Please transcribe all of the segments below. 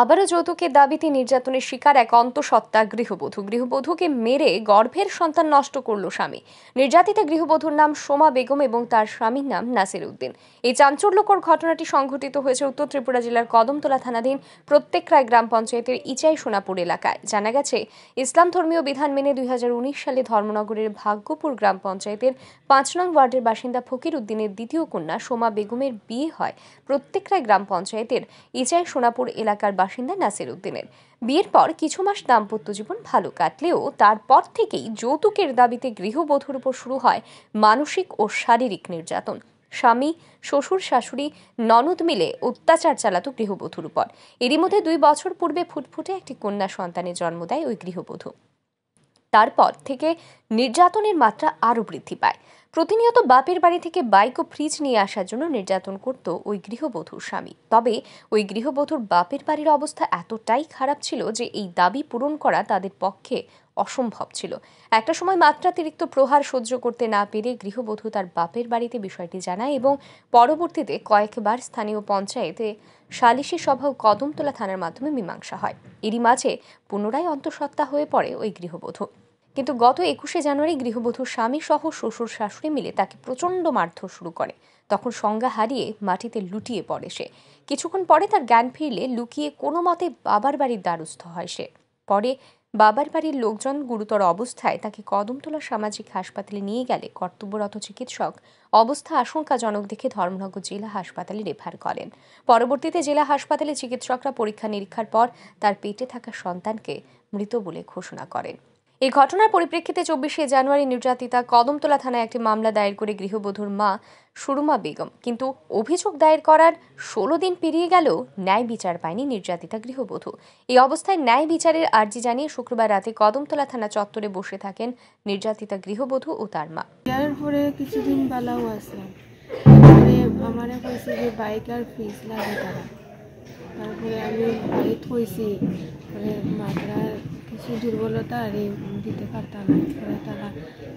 আবারও যৌতুকের দাবিতে নির্যাতনের শিকার এক অন্তঃসত্ত্বা গৃহবধূ গৃহবধূকে মেরে গর্ভের সন্তান নষ্ট করল স্বামী নির্যাতিতা গৃহবধূর নাম সোমা বেগম এবং তার স্বামীর নাম নাসির উদ্দিন এই চাঞ্চল্যকর ঘটনাটি সংঘটিত হয়েছে উত্তর ত্রিপুরা জেলার কদমতলা থানাধীন প্রত্যেক রায় গ্রাম পঞ্চায়েতের ইচাই সোনাপুর এলাকায় জানা গেছে ইসলাম ধর্মীয় বিধান মেনে দুই সালে ধর্মনগরের ভাগ্যপুর গ্রাম পঞ্চায়েতের পাঁচ নং ওয়ার্ডের বাসিন্দা ফকির উদ্দিনের দ্বিতীয় কন্যা সোমা বেগমের বিয়ে হয় প্রত্যেক রায় গ্রাম পঞ্চায়েতের ইচাই সোনাপুর এলাকার বাসিন্দা নাসির উদ্দিনের বিয়ের পর কিছু মাস দাম্পত্য জীবন ভালো কাটলেও তারপর থেকেই যৌতুকের দাবিতে গৃহবধূর উপর শুরু হয় মানসিক ও শারীরিক নির্যাতন স্বামী শ্বশুর শাশুড়ি ননদ মিলে অত্যাচার চালাতো গৃহবধূর উপর এরই মধ্যে দুই বছর পূর্বে ফুটফুটে একটি কন্যা সন্তানের জন্ম দেয় ওই গৃহবধূ তারপর থেকে নির্যাতনের মাত্রা আরও বৃদ্ধি পায় প্রতিনিয়ত বাপের বাড়ি থেকে বাইক ও ফ্রিজ নিয়ে আসার জন্য নির্যাতন করত ওই গৃহবধূর স্বামী তবে ওই গৃহবধূর বাপের বাড়ির অবস্থা এতটাই খারাপ ছিল যে এই দাবি পূরণ করা তাদের পক্ষে অসম্ভব ছিল একটা সময় মাত্রাতিরিক্ত প্রহার সহ্য করতে না পেরে গৃহবধূ তার বাপের বাড়িতে বিষয়টি জানায় এবং পরবর্তীতে কয়েকবার স্থানীয় পঞ্চায়েতে সালিশি সভা ও কদমতলা থানার মাধ্যমে মীমাংসা হয় এরই মাঝে পুনরায় অন্তঃসত্ত্বা হয়ে পড়ে ওই গৃহবধূ কিন্তু গত একুশে জানুয়ারি গৃহবধূ স্বামী সহ শ্বশুর শাশুড়ি মিলে তাকে প্রচণ্ড মারধর শুরু করে তখন সংজ্ঞা হারিয়ে মাটিতে লুটিয়ে পড়ে সে কিছুক্ষণ পরে তার জ্ঞান ফিরলে লুকিয়ে কোনো মতে বাবার বাড়ির দ্বারস্থ হয় সে পরে বাবার বাড়ির লোকজন গুরুতর অবস্থায় তাকে কদমতলা সামাজিক হাসপাতালে নিয়ে গেলে কর্তব্যরত চিকিৎসক অবস্থা আশঙ্কাজনক দেখে ধর্মনগর জেলা হাসপাতালে রেফার করেন পরবর্তীতে জেলা হাসপাতালে চিকিৎসকরা পরীক্ষা নিরীক্ষার পর তার পেটে থাকা সন্তানকে মৃত বলে ঘোষণা করেন এই ঘটনার পরিপ্রেক্ষিতে চব্বিশে জানুয়ারি নির্যাতিতা কদমতলা থানায় একটি মামলা দায়ের করে গৃহবধূর মা সুরুমা বেগম কিন্তু অভিযোগ দায়ের করার ষোলো দিন পেরিয়ে গেলেও ন্যায় বিচার পায়নি নির্যাতিতা গৃহবধূ এই অবস্থায় ন্যায় বিচারের আর্জি জানিয়ে শুক্রবার রাতে কদমতলা থানা চত্বরে বসে থাকেন নির্যাতিতা গৃহবধূ ও তার মা পরে কিছুদিন বেলাও আছে যে ফিস লাগে তারা তারপরে আমি মাকে দুর্বলতা আর দিতে পারতাম না তারা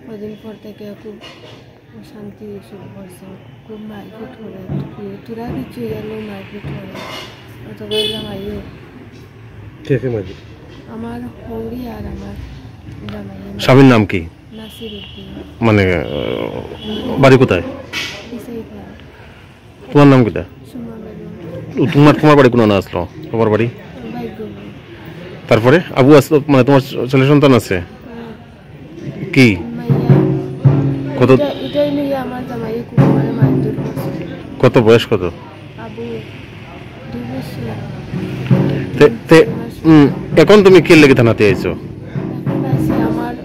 কদিন পর থেকে খুব শান্তি শুরু করছে খুব মারপিট করে তোরা কিছু এলো মারপিট করে অত বললাম আইও আমার হৌরি ইয়ে- আর আমার স্বামীর নাম কি মানে বাড়ি কোথায় তোমার নাম কোথায় তোমার তোমার বাড়ি কোনো না আসলো তোমার বাড়ি তারপরে আবু মানে তোমার ছেলে সন্তান আছে কি কত কত বয়স কত এখন তুমি কি লেগে থানাতে আইছো মানে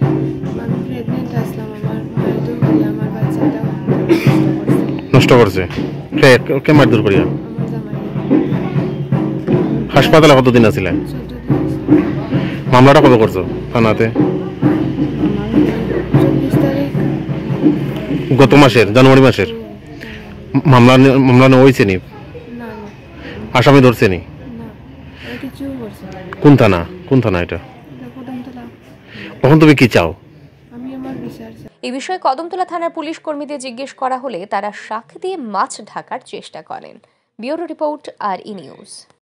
নষ্ট করছে কে মারধর করিয়া হাসপাতালে কতদিন আছিলেন মামলাটা কবে করছো থানাতে গত মাসের জানুয়ারি মাসের মামলা মামলা নেওয়া হয়েছে নি আসামি ধরছে নি কোন থানা কোন থানা এটা তখন তুমি কি চাও এই বিষয়ে কদমতলা থানার পুলিশ কর্মীদের জিজ্ঞেস করা হলে তারা শাক দিয়ে মাছ ঢাকার চেষ্টা করেন ব্যুরো রিপোর্ট আর ই নিউজ